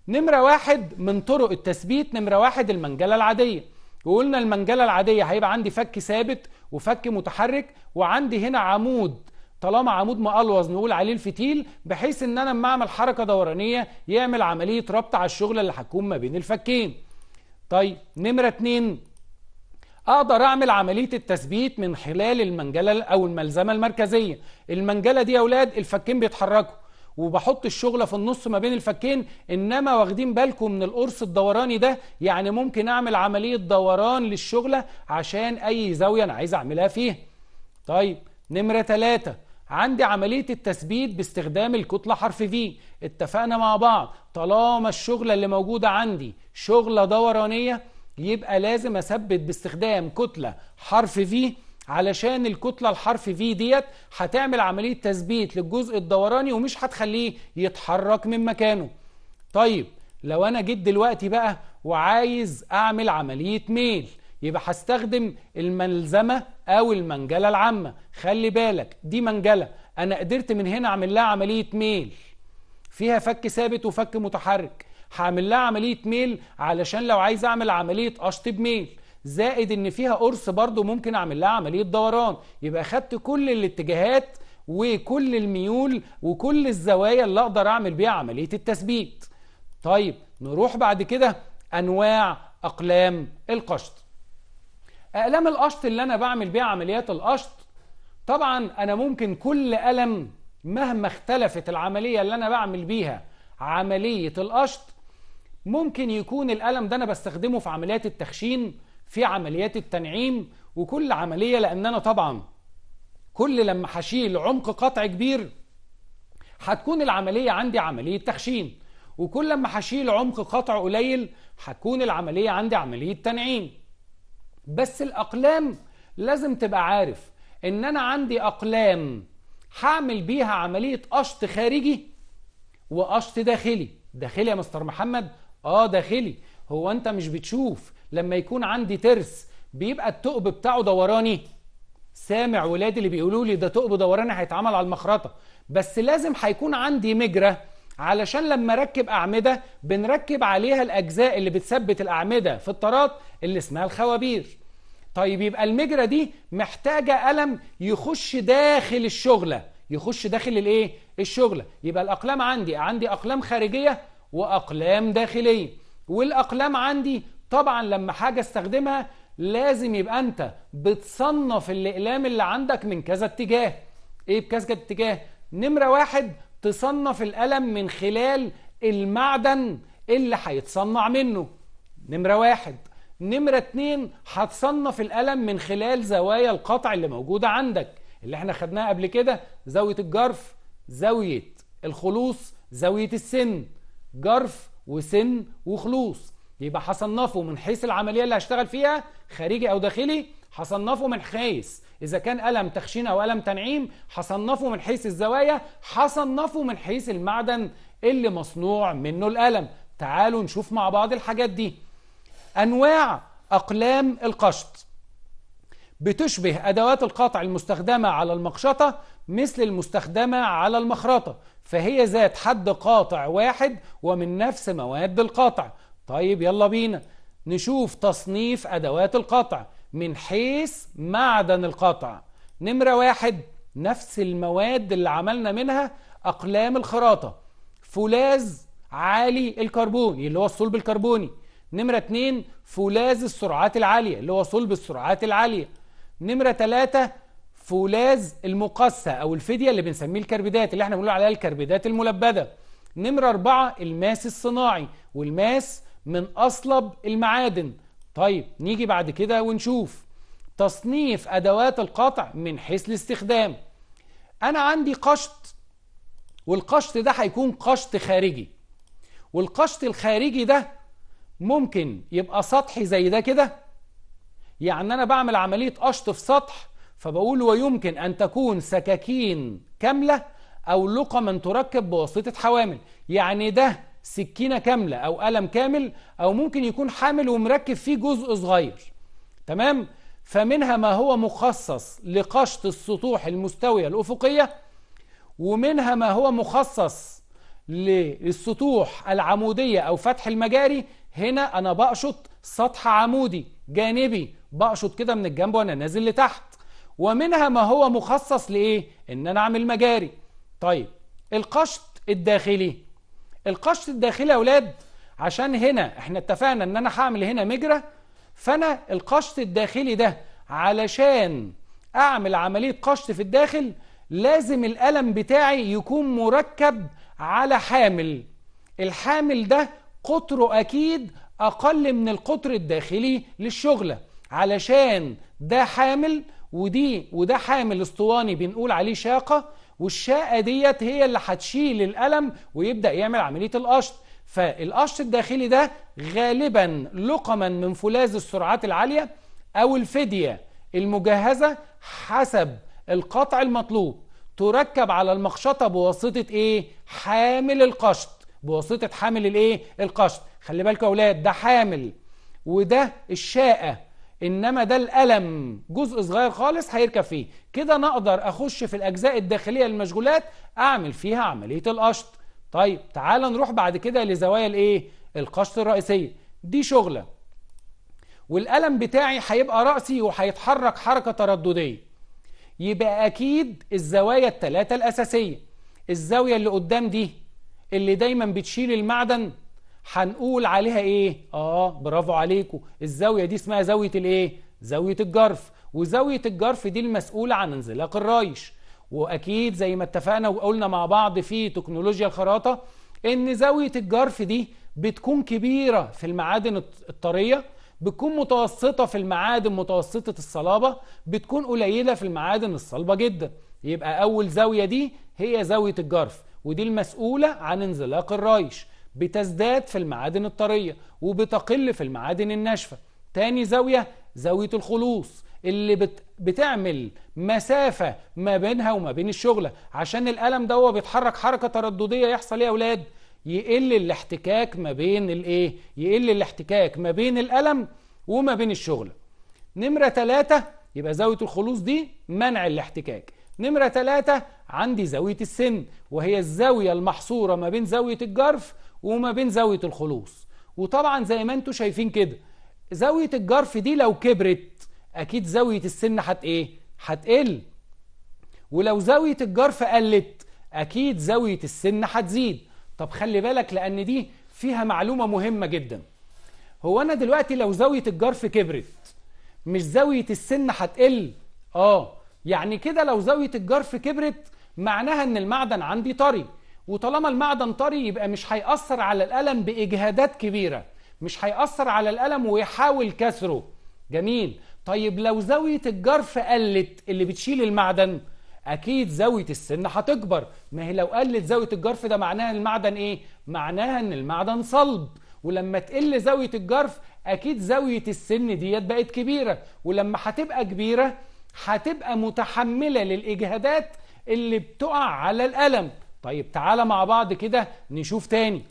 نمره واحد من طرق التثبيت نمره واحد المنجله العاديه وقلنا المنجله العاديه هيبقى عندي فك ثابت وفك متحرك وعندي هنا عمود طالما عمود مقلوظ نقول عليه الفتيل بحيث ان انا اما اعمل حركه دورانيه يعمل عمليه ربط على الشغله اللي هتكون ما بين الفكين طيب نمره اتنين اقدر اعمل عمليه التثبيت من خلال المنجله او الملزمه المركزيه المنجله دي يا اولاد الفكين بيتحركوا وبحط الشغله في النص ما بين الفكين انما واخدين بالكم من القرص الدوراني ده يعني ممكن اعمل عمليه دوران للشغله عشان اي زاويه انا عايز اعملها فيها طيب نمره ثلاثة عندي عملية التثبيت باستخدام الكتلة حرف V اتفقنا مع بعض طالما الشغلة اللي موجودة عندي شغلة دورانية يبقى لازم أثبت باستخدام كتلة حرف V علشان الكتلة الحرف V ديت هتعمل عملية تثبيت للجزء الدوراني ومش هتخليه يتحرك من مكانه طيب لو أنا جيت دلوقتي بقى وعايز أعمل عملية ميل يبقى هستخدم الملزمة أو المنجلة العامة خلي بالك دي منجلة أنا قدرت من هنا أعمل لها عملية ميل فيها فك ثابت وفك متحرك هعمل لها عملية ميل علشان لو عايز أعمل عملية قشط بميل زائد ان فيها قرص برضو ممكن اعمل لها عملية دوران يبقى خدت كل الاتجاهات وكل الميول وكل الزوايا اللي اقدر اعمل بيها عملية التثبيت طيب نروح بعد كده انواع اقلام القشط الام القشط اللي أنا بعمل بيها عمليات القشط طبعا أنا ممكن كل ألم مهما اختلفت العملية اللي أنا بعمل بيها عملية القشط ممكن يكون الألم ده أنا بستخدمه في عمليات التخشين في عمليات التنعيم وكل عملية لأن أنا طبعا كل لما هشيل عمق قطع كبير هتكون العملية عندي عملية تخشين وكل لما هشيل عمق قطع قليل هتكون العملية عندي عملية تنعيم بس الأقلام لازم تبقى عارف إن أنا عندي أقلام هعمل بيها عملية قشط خارجي وقشط داخلي داخلي يا مستر محمد آه داخلي هو أنت مش بتشوف لما يكون عندي ترس بيبقى الثقب بتاعه دوراني سامع ولادي اللي بيقولوا لي ده ثقب دوراني هيتعمل على المخرطه بس لازم هيكون عندي مجرى علشان لما اركب اعمده بنركب عليها الاجزاء اللي بتثبت الاعمده في الطارات اللي اسمها الخوابير طيب يبقى المجرة دي محتاجة ألم يخش داخل الشغلة يخش داخل الايه الشغلة يبقى الأقلام عندي عندي أقلام خارجية وأقلام داخلية والأقلام عندي طبعا لما حاجة استخدمها لازم يبقى أنت بتصنف الأقلام اللي عندك من كذا اتجاه ايه بكذا اتجاه نمرة واحد تصنف القلم من خلال المعدن اللي هيتصنع منه نمرة واحد نمرة اتنين هتصنف الألم من خلال زوايا القطع اللي موجودة عندك اللي احنا خدناها قبل كده زاوية الجرف زاوية الخلوص زاوية السن جرف وسن وخلوص يبقى هصنفه من حيث العملية اللي هشتغل فيها خارجي أو داخلي هصنفه من حيث إذا كان ألم تخشين أو ألم تنعيم هصنفه من حيث الزوايا هصنفه من حيث المعدن اللي مصنوع منه الألم تعالوا نشوف مع بعض الحاجات دي أنواع أقلام القشط بتشبه أدوات القطع المستخدمة على المقشطة مثل المستخدمة على المخرطة فهي ذات حد قاطع واحد ومن نفس مواد القطع طيب يلا بينا نشوف تصنيف أدوات القطع من حيث معدن القطع نمرة واحد نفس المواد اللي عملنا منها أقلام الخراطة فولاذ عالي الكربون اللي هو الصلب الكربوني نمرة اتنين فولاذ السرعات العالية اللي هو صلب السرعات العالية نمرة تلاتة فولاذ المقصة أو الفدية اللي بنسميه الكربيدات اللي احنا بنقول عليها الكربيدات الملبدة نمرة أربعة الماس الصناعي والماس من أصلب المعادن طيب نيجي بعد كده ونشوف تصنيف أدوات القطع من حيث الاستخدام أنا عندي قشط والقشط ده هيكون قشط خارجي والقشط الخارجي ده ممكن يبقى سطحي زي ده كده يعني أنا بعمل عملية قشط في سطح فبقول ويمكن أن تكون سكاكين كاملة أو لقما تركب بواسطة حوامل يعني ده سكينة كاملة أو قلم كامل أو ممكن يكون حامل ومركب فيه جزء صغير تمام؟ فمنها ما هو مخصص لقشط السطوح المستوية الأفقية ومنها ما هو مخصص للسطوح العمودية أو فتح المجاري هنا انا بقشط سطح عمودي جانبي بقشط كده من الجنب وانا نازل لتحت ومنها ما هو مخصص لايه ان انا اعمل مجاري طيب القشط الداخلي القشط الداخلي يا اولاد عشان هنا احنا اتفقنا ان انا هعمل هنا مجرى فانا القشط الداخلي ده علشان اعمل عمليه قشط في الداخل لازم القلم بتاعي يكون مركب على حامل الحامل ده قطره أكيد أقل من القطر الداخلي للشغلة علشان ده حامل ودي وده حامل اسطواني بنقول عليه شاقة والشاقة ديت هي اللي هتشيل الألم ويبدأ يعمل عملية القشط فالقشط الداخلي ده غالبا لقما من فولاذ السرعات العالية أو الفدية المجهزة حسب القطع المطلوب تركب على المخشطة بواسطة إيه؟ حامل القشط بواسطه حامل الايه القشط خلي بالكوا يا اولاد ده حامل وده الشاقه انما ده الالم جزء صغير خالص هيركب فيه كده انا اقدر اخش في الاجزاء الداخليه للمشغولات اعمل فيها عمليه القشط طيب تعال نروح بعد كده لزوايا الايه القشط الرئيسيه دي شغله والالم بتاعي هيبقى راسي وهيتحرك حركه تردديه يبقى اكيد الزوايا الثلاثه الاساسيه الزاويه اللي قدام دي اللي دايما بتشيل المعدن هنقول عليها ايه اه برافو عليكم الزاويه دي اسمها زاويه الايه زاويه الجرف وزاويه الجرف دي المسؤوله عن انزلاق الرايش واكيد زي ما اتفقنا وقلنا مع بعض في تكنولوجيا الخراطه ان زاويه الجرف دي بتكون كبيره في المعادن الطريه بتكون متوسطه في المعادن متوسطه الصلابه بتكون قليله في المعادن الصلبه جدا يبقى اول زاويه دي هي زاويه الجرف ودي المسؤولة عن انزلاق الرايش بتزداد في المعادن الطرية وبتقل في المعادن الناشفة تاني زاوية زاوية الخلوص اللي بت... بتعمل مسافة ما بينها وما بين الشغلة عشان القلم ده هو بيتحرك حركة ترددية يحصل ايه يا اولاد يقل الاحتكاك ما بين الايه يقل الاحتكاك ما بين القلم وما بين الشغلة نمرة ثلاثة يبقى زاوية الخلوص دي منع الاحتكاك نمرة ثلاثة عندي زاوية السن وهي الزاوية المحصورة ما بين زاوية الجرف وما بين زاوية الخلوص وطبعا زي ما انتم شايفين كده زاوية الجرف دي لو كبرت أكيد زاوية السن هت إيه؟ هتقل ولو زاوية الجرف قلت أكيد زاوية السن هتزيد طب خلي بالك لأن دي فيها معلومة مهمة جدا هو أنا دلوقتي لو زاوية الجرف كبرت مش زاوية السن هتقل آه يعني كده لو زاوية الجرف كبرت معناها ان المعدن عندي طري وطالما المعدن طري يبقى مش هيأثر على الألم بإجهادات كبيرة مش هيأثر على الألم ويحاول كسره جميل طيب لو زاوية الجرف قلت اللي بتشيل المعدن أكيد زاوية السن هتكبر ما هي لو قلت زاوية الجرف ده معناها المعدن إيه؟ معناها إن المعدن صلب ولما تقل زاوية الجرف أكيد زاوية السن ديت بقت كبيرة ولما هتبقى كبيرة هتبقى متحملة للإجهادات اللي بتقع على الألم طيب تعالى مع بعض كده نشوف تاني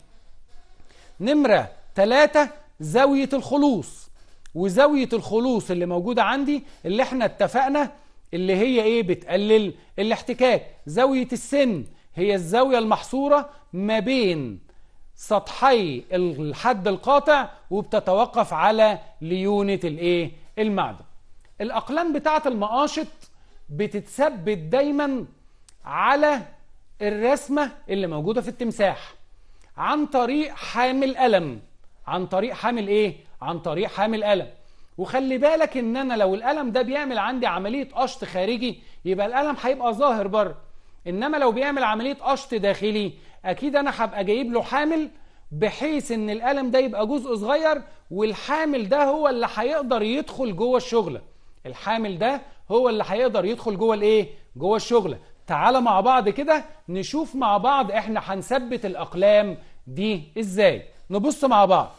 نمرة تلاتة زاوية الخلوص وزاوية الخلوص اللي موجودة عندي اللي احنا اتفقنا اللي هي ايه بتقلل الاحتكاك زاوية السن هي الزاوية المحصورة ما بين سطحي الحد القاطع وبتتوقف على ليونة الايه المعدن الاقلام بتاعه المقاشط بتتثبت دايما على الرسمه اللي موجوده في التمساح عن طريق حامل قلم عن طريق حامل ايه عن طريق حامل قلم وخلي بالك ان انا لو القلم ده بيعمل عندي عمليه قشط خارجي يبقى القلم هيبقى ظاهر بره انما لو بيعمل عمليه قشط داخلي اكيد انا هبقى جايب له حامل بحيث ان القلم ده يبقى جزء صغير والحامل ده هو اللي هيقدر يدخل جوه الشغله الحامل ده هو اللي هيقدر يدخل جوه الايه جوه الشغله تعال مع بعض كده نشوف مع بعض احنا هنثبت الاقلام دي ازاي نبص مع بعض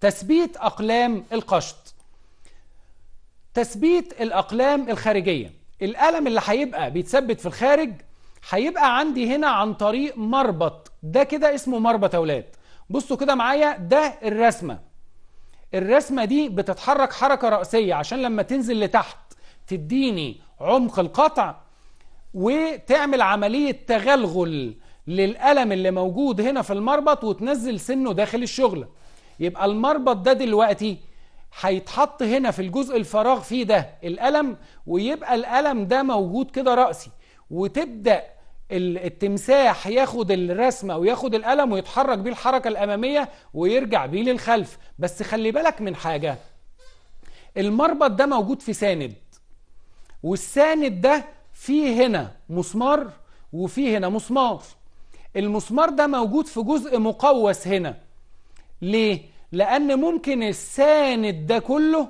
تثبيت اقلام القشط تثبيت الاقلام الخارجيه القلم اللي هيبقى بيتثبت في الخارج هيبقى عندي هنا عن طريق مربط ده كده اسمه مربط اولاد بصوا كده معايا ده الرسمه الرسمة دي بتتحرك حركة رأسية عشان لما تنزل لتحت تديني عمق القطع وتعمل عملية تغلغل للألم اللي موجود هنا في المربط وتنزل سنه داخل الشغلة يبقى المربط ده دلوقتي هيتحط هنا في الجزء الفراغ فيه ده الألم ويبقى الألم ده موجود كده رأسي وتبدأ التمساح ياخد الرسمة وياخد القلم ويتحرك بيه الحركه الاماميه ويرجع بيه للخلف بس خلي بالك من حاجه المربط ده موجود في ساند والساند ده فيه هنا مسمار وفيه هنا مسمار المسمار ده موجود في جزء مقوس هنا ليه لان ممكن الساند ده كله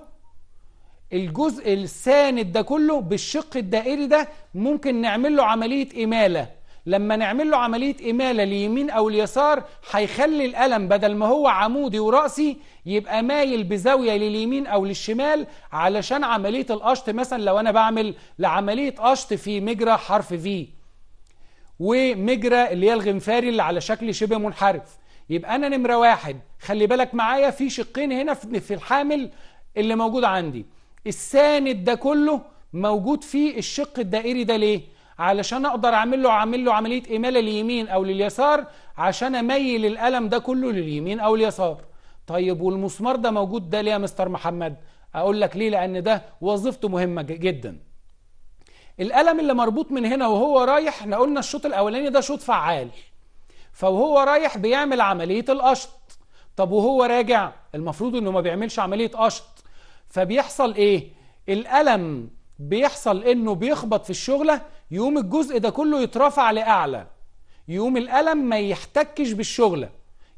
الجزء الساند ده كله بالشق الدائري ده ممكن نعمل له عملية إمالة لما نعمل له عملية إمالة ليمين أو اليسار هيخلي الألم بدل ما هو عمودي ورأسي يبقى مايل بزاوية لليمين أو للشمال علشان عملية القشط مثلا لو أنا بعمل لعملية قشط في مجرى حرف في ومجرى اللي هي الغنفاري اللي على شكل شبه منحرف يبقى أنا نمرة واحد خلي بالك معايا في شقين هنا في الحامل اللي موجود عندي الساند ده كله موجود فيه الشق الدائري ده ليه علشان اقدر اعمل له اعمل له عمليه اماله لليمين او لليسار عشان اميل القلم ده كله لليمين او اليسار طيب والمسمار ده موجود ده ليه يا مستر محمد اقول لك ليه لان ده وظيفته مهمه جدا القلم اللي مربوط من هنا وهو رايح احنا قلنا الشوط الاولاني ده شوط فعال فهو رايح بيعمل عمليه القشط طب وهو راجع المفروض انه ما بيعملش عمليه قشط فبيحصل ايه الالم بيحصل انه بيخبط في الشغله يقوم الجزء ده كله يترفع لاعلى يقوم الالم ما يحتكش بالشغله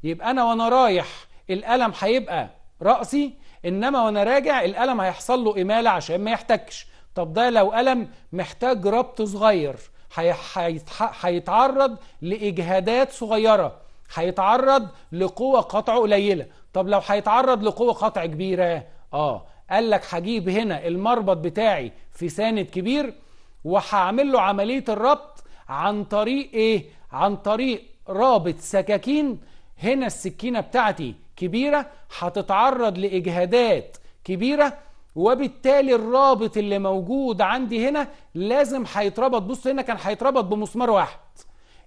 يبقى انا وانا رايح الالم هيبقى راسي انما وانا راجع الالم هيحصل له اماله عشان ما يحتكش طب ده لو ألم محتاج ربط صغير هيتعرض لإجهادات صغيرة هيتعرض لقوة قطع قليلة طب لو هيتعرض لقوة قطع كبيرة آه قال لك هجيب هنا المربط بتاعي في ساند كبير وهعمل له عملية الربط عن طريق ايه عن طريق رابط سكاكين هنا السكينة بتاعتي كبيرة هتتعرض لإجهادات كبيرة وبالتالي الرابط اللي موجود عندي هنا لازم هيتربط بص هنا كان هيتربط بمسمار واحد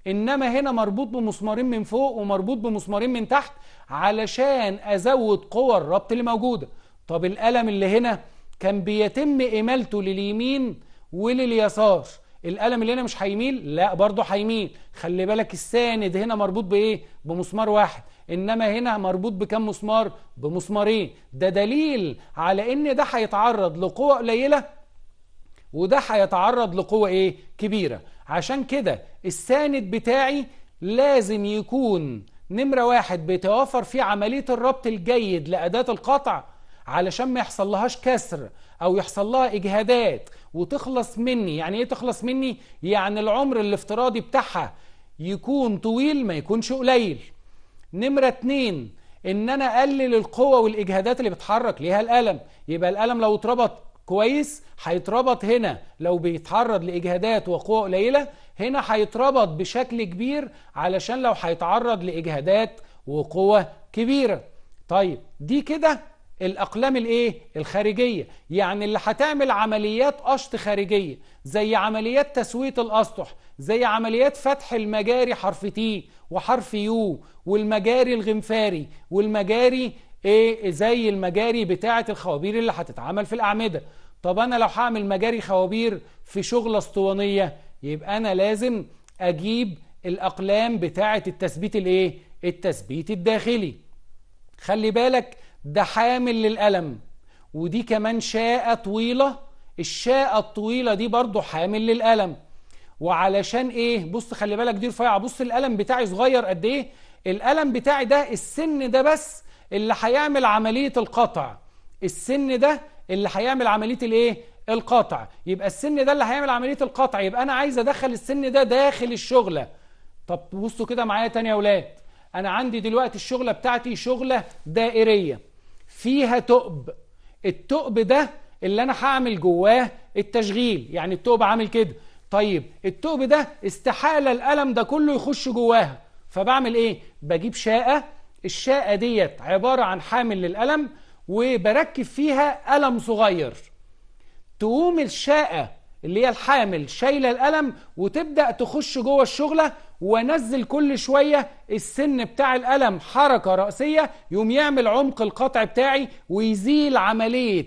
انما هنا مربوط بمسمارين من فوق ومربوط بمسمارين من تحت علشان ازود قوى الربط اللي موجوده طب الألم اللي هنا كان بيتم إمالته لليمين ولليسار الألم اللي هنا مش هيميل لا برضه هيميل خلي بالك الساند هنا مربوط بإيه بمسمار واحد إنما هنا مربوط بكم مسمار بمسمارين ده دليل على إن ده هيتعرض لقوة قليلة وده هيتعرض لقوة إيه كبيرة عشان كده الساند بتاعي لازم يكون نمرة واحد بيتوفر فيه عملية الربط الجيد لأداة القطع علشان ما يحصل لهاش كسر او يحصل لها اجهادات وتخلص مني يعني ايه تخلص مني يعني العمر الافتراضي بتاعها يكون طويل ما يكونش قليل نمرة اتنين ان انا اقلل القوة والاجهادات اللي بتحرك ليها الالم يبقى الالم لو اتربط كويس هيتربط هنا لو بيتعرض لاجهادات وقوة قليلة هنا هيتربط بشكل كبير علشان لو هيتعرض لاجهادات وقوة كبيرة طيب دي كده الأقلام الإيه؟ الخارجية يعني اللي هتعمل عمليات قشط خارجية زي عمليات تسوية الأسطح زي عمليات فتح المجاري حرف تي وحرف يو والمجاري الغنفاري والمجاري إيه زي المجاري بتاعة الخوابير اللي هتتعمل في الأعمدة طب أنا لو هعمل مجاري خوابير في شغلة اسطوانية يبقى أنا لازم أجيب الأقلام بتاعة التثبيت الإيه؟ التثبيت الداخلي خلي بالك ده حامل للألم ودي كمان شاءة طويلة الشاءة الطويلة دي برضو حامل للألم وعلشان ايه بص خلي بالك دي رفيعة بص الألم بتاعي صغير قد ايه الألم بتاعي ده السن ده بس اللي هيعمل عملية القطع السن ده اللي هيعمل عملية الايه القطع يبقى السن ده اللي هيعمل عملية القطع يبقى أنا عايز أدخل السن ده داخل الشغلة طب بصوا كده معايا تاني يا ولاد أنا عندي دلوقتي الشغلة بتاعتي شغلة دائرية فيها تقب التقب ده اللي انا هعمل جواه التشغيل يعني التقب عامل كده طيب التقب ده استحالة الألم ده كله يخش جواها فبعمل ايه بجيب شاقة الشاقة ديت عبارة عن حامل للألم وبركب فيها ألم صغير تقوم الشاقة اللي هي الحامل شايلة الألم وتبدأ تخش جوه الشغلة وانزل كل شويه السن بتاع القلم حركه راسيه يقوم يعمل عمق القطع بتاعي ويزيل عمليه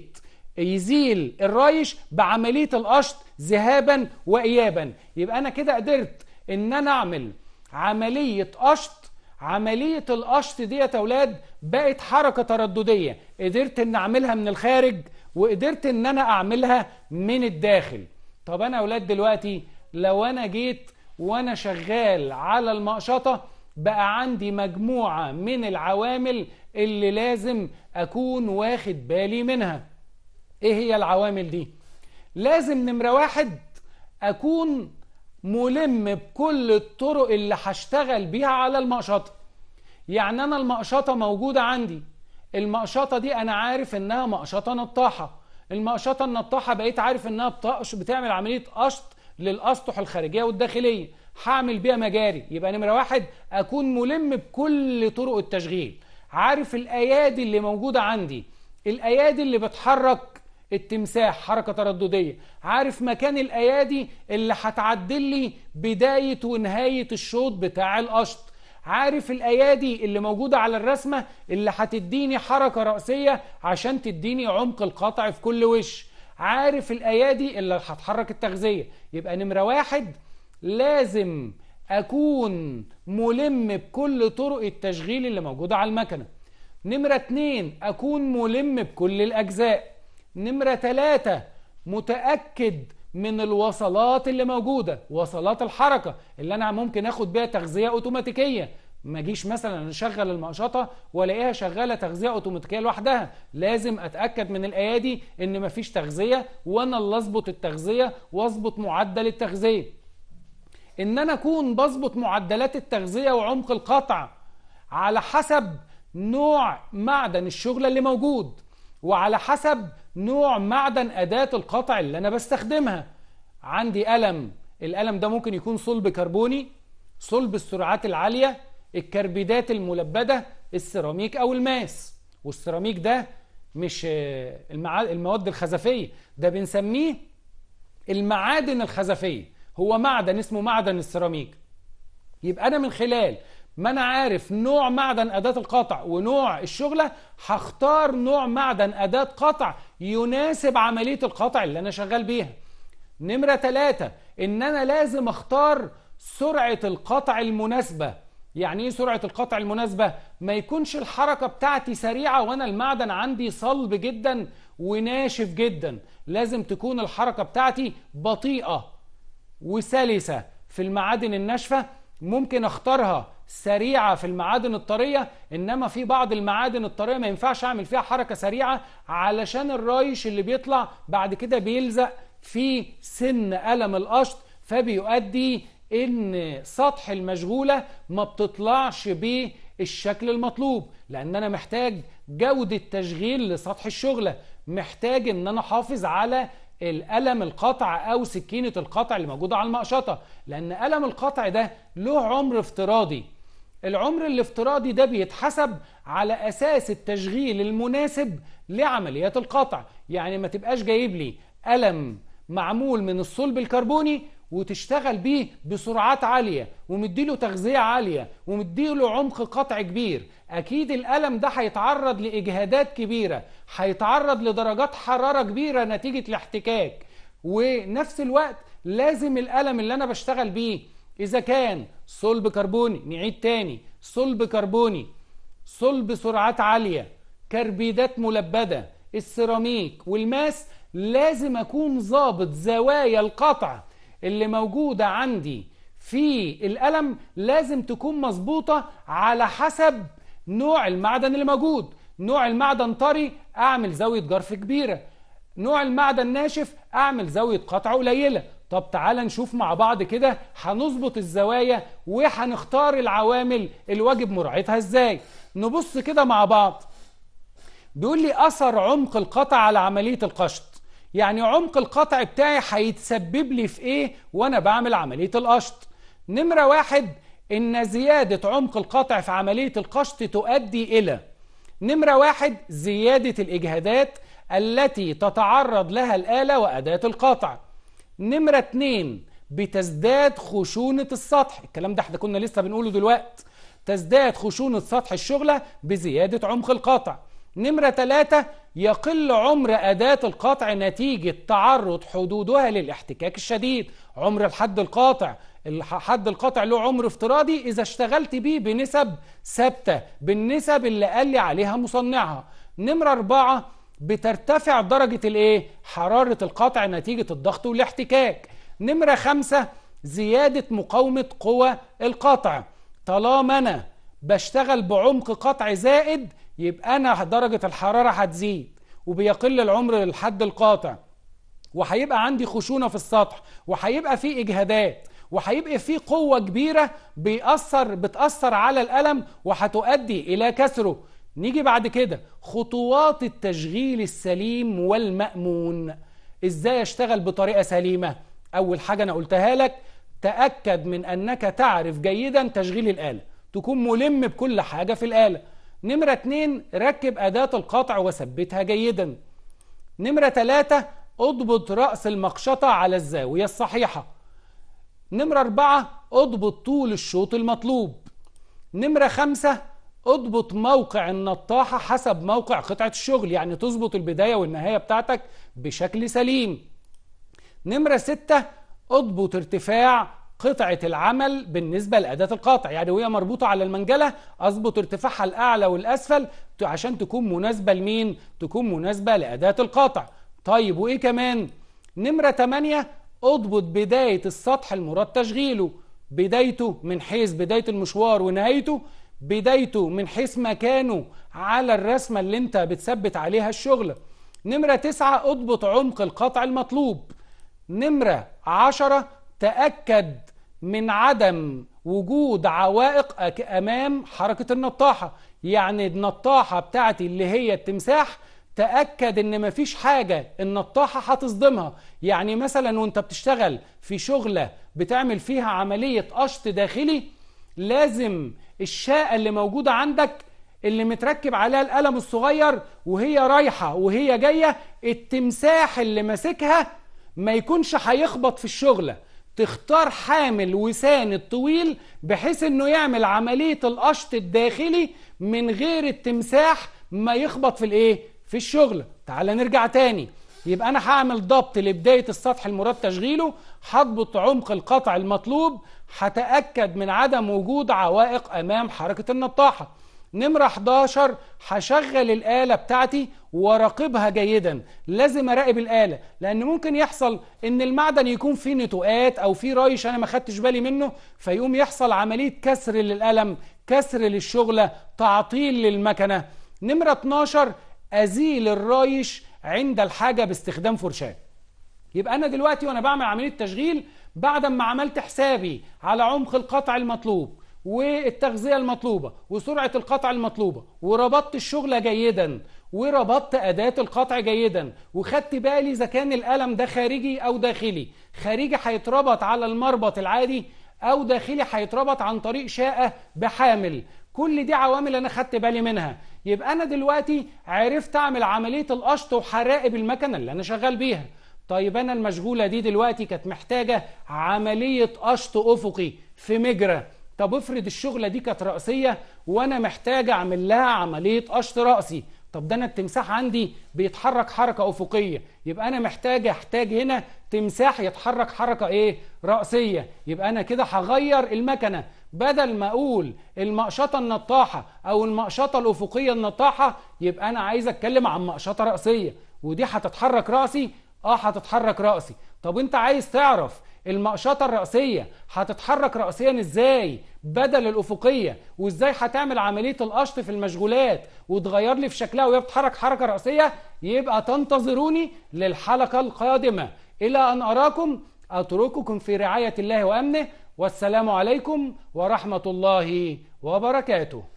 يزيل الرايش بعمليه القشط ذهابا وايابا يبقى انا كده قدرت ان انا اعمل عمليه قشط عمليه القشط ديت يا اولاد بقت حركه تردديه قدرت ان اعملها من الخارج وقدرت ان انا اعملها من الداخل طب انا يا اولاد دلوقتي لو انا جيت وانا شغال على المقشطه بقى عندي مجموعه من العوامل اللي لازم اكون واخد بالي منها ايه هي العوامل دي لازم نمره واحد اكون ملم بكل الطرق اللي هشتغل بيها على المقشطه يعني انا المقشطه موجوده عندي المقشطه دي انا عارف انها مقشطه نطاحه المقشطه النطاحه بقيت عارف انها بتعمل عمليه قشط للاسطح الخارجيه والداخليه هعمل بيها مجاري يبقى نمره واحد اكون ملم بكل طرق التشغيل عارف الايادي اللي موجوده عندي الايادي اللي بتحرك التمساح حركه تردديه عارف مكان الايادي اللي هتعدل لي بدايه ونهايه الشوط بتاع القشط عارف الايادي اللي موجوده على الرسمه اللي هتديني حركه راسيه عشان تديني عمق القطع في كل وش عارف الايادي اللي هتحرك التغذيه يبقى نمره واحد لازم اكون ملم بكل طرق التشغيل اللي موجوده على المكنه نمره اتنين اكون ملم بكل الاجزاء نمره تلاته متاكد من الوصلات اللي موجوده وصلات الحركه اللي انا ممكن اخد بيها تغذيه اوتوماتيكيه ما اجيش مثلا اشغل المقشطه والاقيها شغاله تغذيه اوتوماتيكيه لوحدها لازم اتاكد من الايادي ان مفيش تغذيه وانا اللي اظبط التغذيه واظبط معدل التغذيه ان انا اكون بظبط معدلات التغذيه وعمق القطع على حسب نوع معدن الشغله اللي موجود وعلى حسب نوع معدن اداه القطع اللي انا بستخدمها عندي قلم القلم ده ممكن يكون صلب كربوني صلب السرعات العاليه الكربيدات الملبدة السيراميك أو الماس والسيراميك ده مش المواد الخزفية ده بنسميه المعادن الخزفية هو معدن اسمه معدن السيراميك يبقى أنا من خلال ما أنا عارف نوع معدن أداة القطع ونوع الشغلة هختار نوع معدن أداة قطع يناسب عملية القطع اللي أنا شغال بيها نمرة ثلاثة إن أنا لازم أختار سرعة القطع المناسبة يعني ايه سرعه القطع المناسبه ما يكونش الحركه بتاعتي سريعه وانا المعدن عندي صلب جدا وناشف جدا لازم تكون الحركه بتاعتي بطيئه وسلسه في المعادن الناشفه ممكن اختارها سريعه في المعادن الطريه انما في بعض المعادن الطريه ما ينفعش اعمل فيها حركه سريعه علشان الرايش اللي بيطلع بعد كده بيلزق في سن قلم القشط فبيؤدي ان سطح المشغولة ما بتطلعش بالشكل المطلوب لان انا محتاج جودة تشغيل لسطح الشغلة محتاج ان انا احافظ على القلم القطع او سكينة القطع اللي موجودة على المقشطة لان قلم القطع ده له عمر افتراضي العمر الافتراضي ده بيتحسب على اساس التشغيل المناسب لعمليات القطع يعني ما تبقاش جايب لي قلم معمول من الصلب الكربوني وتشتغل بيه بسرعات عالية ومديله تغذية عالية ومديله عمق قطع كبير أكيد الألم ده هيتعرض لإجهادات كبيرة هيتعرض لدرجات حرارة كبيرة نتيجة الاحتكاك ونفس الوقت لازم الألم اللي أنا بشتغل بيه إذا كان صلب كربوني نعيد تاني صلب كربوني صلب سرعات عالية كربيدات ملبدة السيراميك والماس لازم أكون ظابط زوايا القطع اللي موجودة عندي في القلم لازم تكون مظبوطة على حسب نوع المعدن اللي موجود نوع المعدن طري أعمل زاوية جرف كبيرة نوع المعدن ناشف أعمل زاوية قطع قليلة طب تعالى نشوف مع بعض كده هنظبط الزوايا وهنختار العوامل الواجب مراعاتها ازاي نبص كده مع بعض بيقول لي اثر عمق القطع على عمليه القشط يعني عمق القطع بتاعي هيتسبب لي في ايه وانا بعمل عملية القشط نمرة واحد ان زيادة عمق القطع في عملية القشط تؤدي الى نمرة واحد زيادة الاجهادات التي تتعرض لها الآلة وأداة القطع نمرة اتنين بتزداد خشونة السطح الكلام ده احنا كنا لسه بنقوله دلوقتي تزداد خشونة سطح الشغلة بزيادة عمق القطع نمرة ثلاثة يقل عمر أداة القطع نتيجة تعرض حدودها للاحتكاك الشديد عمر الحد القاطع الحد القاطع له عمر افتراضي إذا اشتغلت بيه بنسب ثابتة بالنسب اللي قال لي عليها مصنعها نمرة أربعة بترتفع درجة الإيه؟ حرارة القطع نتيجة الضغط والاحتكاك نمرة خمسة زيادة مقاومة قوى القطع طالما أنا بشتغل بعمق قطع زائد يبقى أنا درجة الحرارة هتزيد وبيقل العمر للحد القاطع وهيبقى عندي خشونة في السطح وهيبقى في إجهادات وهيبقى في قوة كبيرة بيأثر بتأثر على الألم وهتؤدي إلى كسره نيجي بعد كده خطوات التشغيل السليم والمأمون إزاي أشتغل بطريقة سليمة أول حاجة أنا قلتها لك تأكد من أنك تعرف جيدا تشغيل الآلة تكون ملم بكل حاجة في الآلة نمرة اتنين ركب أداة القطع وثبتها جيدا نمرة تلاتة اضبط رأس المقشطة على الزاوية الصحيحة نمرة أربعة اضبط طول الشوط المطلوب نمرة خمسة اضبط موقع النطاحة حسب موقع قطعة الشغل يعني تظبط البداية والنهاية بتاعتك بشكل سليم نمرة ستة اضبط ارتفاع قطعة العمل بالنسبة لأداة القاطع يعني وهي مربوطة على المنجلة أظبط ارتفاعها الأعلى والأسفل عشان تكون مناسبة لمين؟ تكون مناسبة لأداة القاطع طيب وإيه كمان؟ نمرة 8 اضبط بداية السطح المراد تشغيله بدايته من حيث بداية المشوار ونهايته بدايته من حيث مكانه على الرسمة اللي انت بتثبت عليها الشغلة نمرة 9 اضبط عمق القطع المطلوب نمرة 10 تأكد من عدم وجود عوائق أمام حركة النطاحة يعني النطاحة بتاعتي اللي هي التمساح تأكد ان مفيش حاجة النطاحة هتصدمها يعني مثلا وانت بتشتغل في شغلة بتعمل فيها عملية قشط داخلي لازم الشاقة اللي موجودة عندك اللي متركب عليها القلم الصغير وهي رايحة وهي جاية التمساح اللي ماسكها ما يكونش هيخبط في الشغلة تختار حامل وسان الطويل بحيث انه يعمل عملية القشط الداخلي من غير التمساح ما يخبط في الايه في الشغل تعال نرجع تاني يبقى انا هعمل ضبط لبداية السطح المراد تشغيله هضبط عمق القطع المطلوب هتأكد من عدم وجود عوائق امام حركة النطاحة نمرة 11 هشغل الآلة بتاعتي وراقبها جيدا لازم اراقب الاله لان ممكن يحصل ان المعدن يكون فيه نتوءات او فيه رايش انا ما خدتش بالي منه فيقوم يحصل عمليه كسر للقلم كسر للشغله تعطيل للمكنه نمره 12 ازيل الرايش عند الحاجه باستخدام فرشاه يبقى انا دلوقتي وانا بعمل عمليه تشغيل بعد ما عملت حسابي على عمق القطع المطلوب والتغذيه المطلوبه وسرعه القطع المطلوبه وربطت الشغله جيدا وربطت أداة القطع جيدا وخدت بالي إذا كان الألم ده خارجي أو داخلي خارجي هيتربط على المربط العادي أو داخلي هيتربط عن طريق شاقة بحامل كل دي عوامل أنا خدت بالي منها يبقى أنا دلوقتي عرفت أعمل عملية القشط وحرائب المكنة اللي أنا شغال بيها طيب أنا المشغولة دي دلوقتي كانت محتاجة عملية قشط أفقي في مجرى طب افرض الشغله دي كانت راسيه وانا محتاج اعمل لها عمليه قشط راسي طب ده انا التمساح عندي بيتحرك حركه افقيه يبقى انا محتاج احتاج هنا تمساح يتحرك حركه ايه راسيه يبقى انا كده هغير المكنه بدل ما اقول المقشطه النطاحه او المقشطه الافقيه النطاحه يبقى انا عايز اتكلم عن مقشطه راسيه ودي هتتحرك راسي اه هتتحرك راسي طب انت عايز تعرف المقشطه الراسيه هتتحرك راسيا ازاي بدل الافقيه وازاي هتعمل عمليه القشط في المشغولات وتغير لي في شكلها وهي بتتحرك حركه راسيه يبقى تنتظروني للحلقه القادمه الى ان اراكم اترككم في رعايه الله وامنه والسلام عليكم ورحمه الله وبركاته